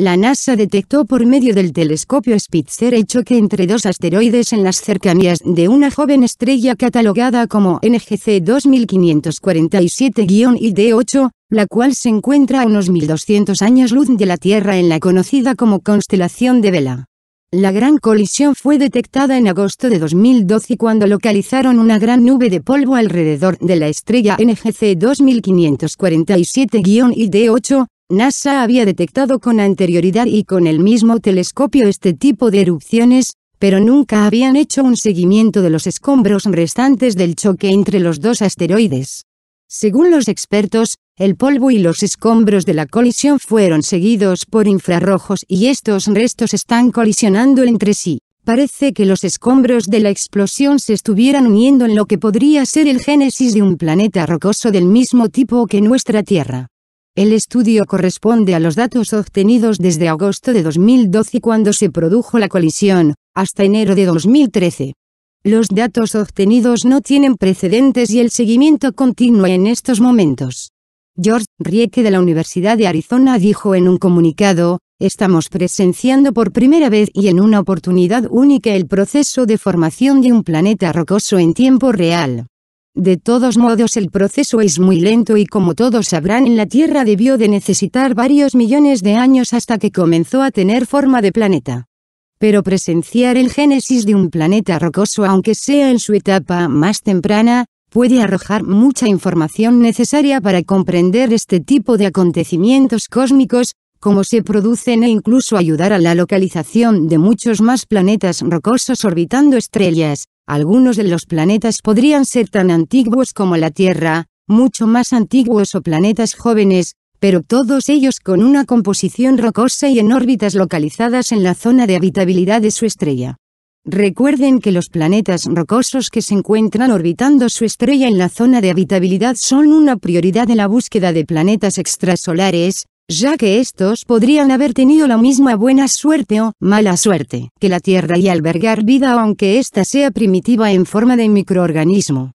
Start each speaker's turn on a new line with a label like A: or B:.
A: La NASA detectó por medio del telescopio Spitzer el choque entre dos asteroides en las cercanías de una joven estrella catalogada como NGC 2547-ID8, la cual se encuentra a unos 1200 años luz de la Tierra en la conocida como constelación de Vela. La gran colisión fue detectada en agosto de 2012 cuando localizaron una gran nube de polvo alrededor de la estrella NGC 2547-ID8, NASA había detectado con anterioridad y con el mismo telescopio este tipo de erupciones, pero nunca habían hecho un seguimiento de los escombros restantes del choque entre los dos asteroides. Según los expertos, el polvo y los escombros de la colisión fueron seguidos por infrarrojos y estos restos están colisionando entre sí. Parece que los escombros de la explosión se estuvieran uniendo en lo que podría ser el génesis de un planeta rocoso del mismo tipo que nuestra Tierra. El estudio corresponde a los datos obtenidos desde agosto de 2012 cuando se produjo la colisión, hasta enero de 2013. Los datos obtenidos no tienen precedentes y el seguimiento continúa en estos momentos. George Rieke de la Universidad de Arizona dijo en un comunicado, Estamos presenciando por primera vez y en una oportunidad única el proceso de formación de un planeta rocoso en tiempo real. De todos modos el proceso es muy lento y como todos sabrán en la Tierra debió de necesitar varios millones de años hasta que comenzó a tener forma de planeta. Pero presenciar el génesis de un planeta rocoso aunque sea en su etapa más temprana, puede arrojar mucha información necesaria para comprender este tipo de acontecimientos cósmicos, cómo se producen e incluso ayudar a la localización de muchos más planetas rocosos orbitando estrellas, algunos de los planetas podrían ser tan antiguos como la Tierra, mucho más antiguos o planetas jóvenes, pero todos ellos con una composición rocosa y en órbitas localizadas en la zona de habitabilidad de su estrella. Recuerden que los planetas rocosos que se encuentran orbitando su estrella en la zona de habitabilidad son una prioridad en la búsqueda de planetas extrasolares, ya que estos podrían haber tenido la misma buena suerte o mala suerte que la Tierra y albergar vida aunque ésta sea primitiva en forma de microorganismo.